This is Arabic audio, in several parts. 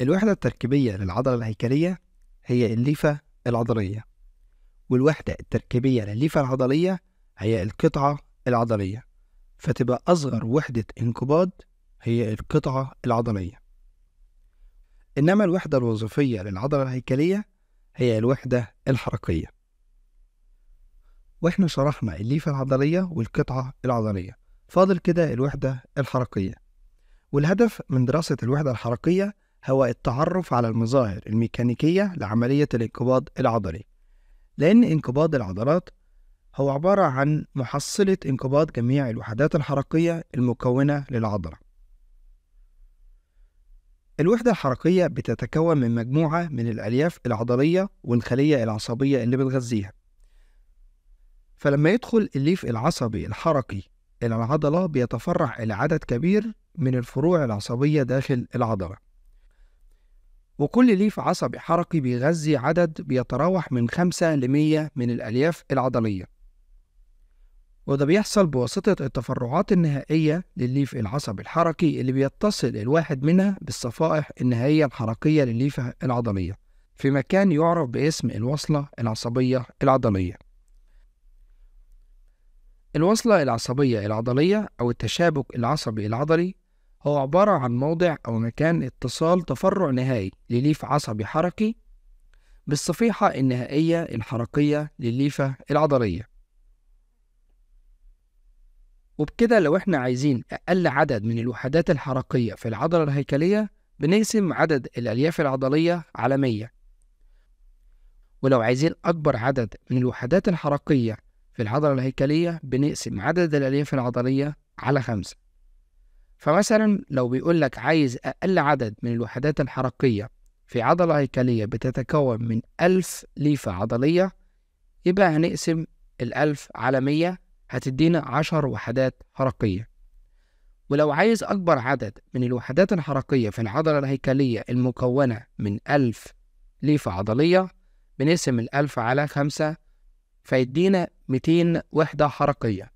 الوحدة التركيبية للعضلة الهيكلية هي الليفة العضلية والوحدة التركيبية للليفة العضلية هي القطعة العضلية فتبقى أصغر وحدة انقباض هي القطعة العضلية إنما الوحدة الوظيفية للعضلة الهيكلية هي الوحدة الحركية وإحنا شرحنا الليفة العضلية والقطعة العضلية فاضل كده الوحدة الحركية والهدف من دراسة الوحدة الحركية هو التعرف على المظاهر الميكانيكية لعملية الانقباض العضلي لأن انقباض العضلات هو عبارة عن محصلة انقباض جميع الوحدات الحركية المكونة للعضلة الوحدة الحركية بتتكون من مجموعة من الألياف العضلية والخلية العصبية اللي بتغذيها فلما يدخل الليف العصبي الحركي إلى العضلة بيتفرع إلى عدد كبير من الفروع العصبية داخل العضلة وكل ليف عصبي حركي بيغذي عدد بيتراوح من 5 ل 100 من الألياف العضلية وده بيحصل بواسطة التفرعات النهائية للليف العصبي الحركي اللي بيتصل الواحد منها بالصفائح النهائية الحركية للليفة العضلية في مكان يعرف باسم الوصلة العصبية العضلية الوصلة العصبية العضلية أو التشابك العصبي العضلي هو عبارة عن موضع أو مكان اتصال تفرع نهائي لليف عصبي حركي بالصفيحة النهائية الحركية لليفة العضلية وبكده لو احنا عايزين أقل عدد من الوحدات الحركية في العضلة الهيكلية بنقسم عدد الألياف العضلية على 100 ولو عايزين أكبر عدد من الوحدات الحركية في العضلة الهيكلية بنقسم عدد الألياف العضلية على خمسة فمثلا لو بيقول لك عايز أقل عدد من الوحدات الحركية في عضلة هيكلية بتتكون من ألف ليفة عضلية يبقى هنقسم الألف على مية هتدينا عشر وحدات حركية ولو عايز أكبر عدد من الوحدات الحركية في العضلة الهيكلية المكونة من ألف ليفة عضلية بنقسم الألف على خمسة فيدينا ميتين وحدة حركية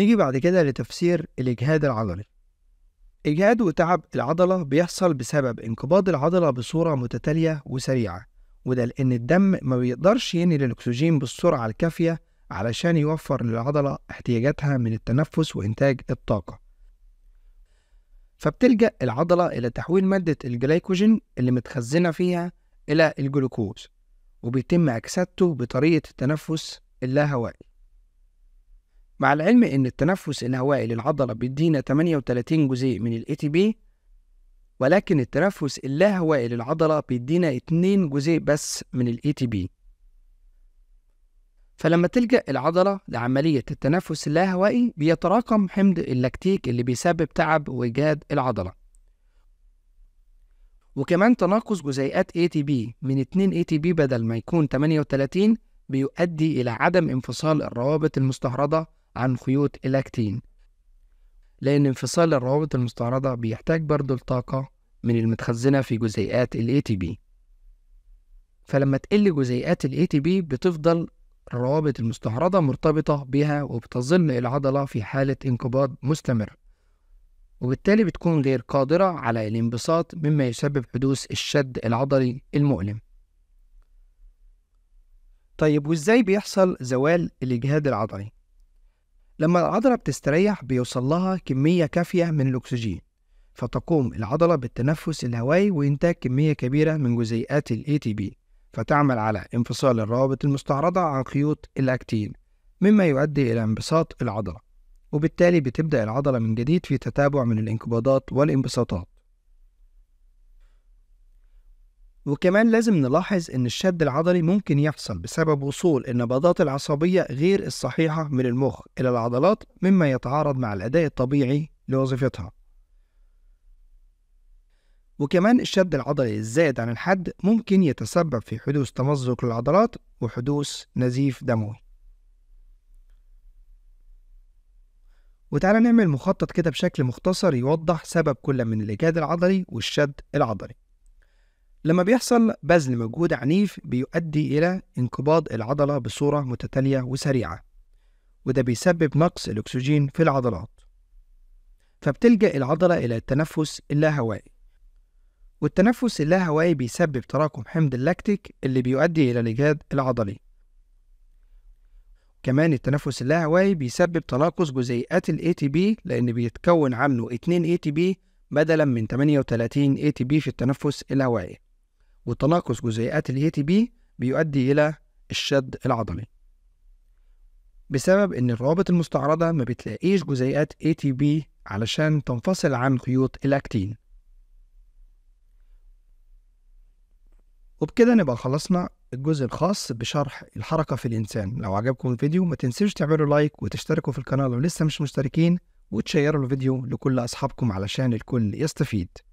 نيجي بعد كده لتفسير الإجهاد العضلي إجهاد وتعب العضلة بيحصل بسبب انقباض العضلة بصورة متتالية وسريعة وده لأن الدم ما بيقدرش ينقل الأكسجين بالسرعة الكافية علشان يوفر للعضلة احتياجاتها من التنفس وإنتاج الطاقة فبتلجأ العضلة إلى تحويل مادة الجلايكوجين اللي متخزنة فيها إلى الجلوكوز وبيتم أكسدته بطريقة التنفس اللاهوائي مع العلم إن التنفس الهوائي للعضلة بيدينا 38 جزيء من تي بي ولكن التنفس اللاهوائي للعضلة بيدينا 2 جزيء بس من تي بي فلما تلجأ العضلة لعملية التنفس اللاهوائي بيتراكم حمض اللاكتيك اللي بيسبب تعب وإجهاد العضلة وكمان تناقص جزيئات ATP من 2 ATP بدل ما يكون 38 بيؤدي إلى عدم انفصال الروابط المستهرضة عن خيوط اللاكتين لأن انفصال الروابط المستعرضة بيحتاج برضه لطاقة من المتخزنة في جزيئات الـ ATP فلما تقل جزيئات الـ ATP بتفضل الروابط المستعرضة مرتبطة بها وبتظل العضلة في حالة انقباض مستمر وبالتالي بتكون غير قادرة على الانبساط مما يسبب حدوث الشد العضلي المؤلم طيب وازاي بيحصل زوال الاجهاد العضلي لما العضلة بتستريح بيوصل لها كمية كافية من الأكسجين فتقوم العضلة بالتنفس الهوائي وإنتاج كمية كبيرة من جزيئات الـ ATP فتعمل على انفصال الروابط المستعرضة عن خيوط الأكتين مما يؤدي إلى انبساط العضلة وبالتالي بتبدأ العضلة من جديد في تتابع من الانقباضات والانبساطات وكمان لازم نلاحظ إن الشد العضلي ممكن يحصل بسبب وصول النبضات العصبية غير الصحيحة من المخ إلى العضلات مما يتعارض مع الأداء الطبيعي لوظيفتها وكمان الشد العضلي الزائد عن الحد ممكن يتسبب في حدوث تمزق للعضلات وحدوث نزيف دموي وتعالى نعمل مخطط كده بشكل مختصر يوضح سبب كل من الإجهاد العضلي والشد العضلي لما بيحصل بذل مجهود عنيف بيؤدي إلى انقباض العضلة بصورة متتالية وسريعة وده بيسبب نقص الأكسجين في العضلات فبتلجأ العضلة إلى التنفس اللاهوائي والتنفس اللاهوائي بيسبب تراكم حمض اللاكتيك اللي بيؤدي إلى الإجهاد العضلي كمان التنفس اللاهوائي بيسبب تناقص جزيئات الـ ATP لأن بيتكون عنه 2 ATP بدلا من 38 ATP في التنفس الهوائي وتناقص جزيئات الـ ATP بيؤدي إلى الشد العضلي بسبب إن الروابط المستعرضة ما بتلاقيش جزيئات ATP علشان تنفصل عن خيوط الأكتين وبكده نبقى خلصنا الجزء الخاص بشرح الحركة في الإنسان لو عجبكم الفيديو ما تنسوش تعملوا لايك وتشتركوا في القناة لو لسه مش مشتركين وتشيروا الفيديو لكل أصحابكم علشان الكل يستفيد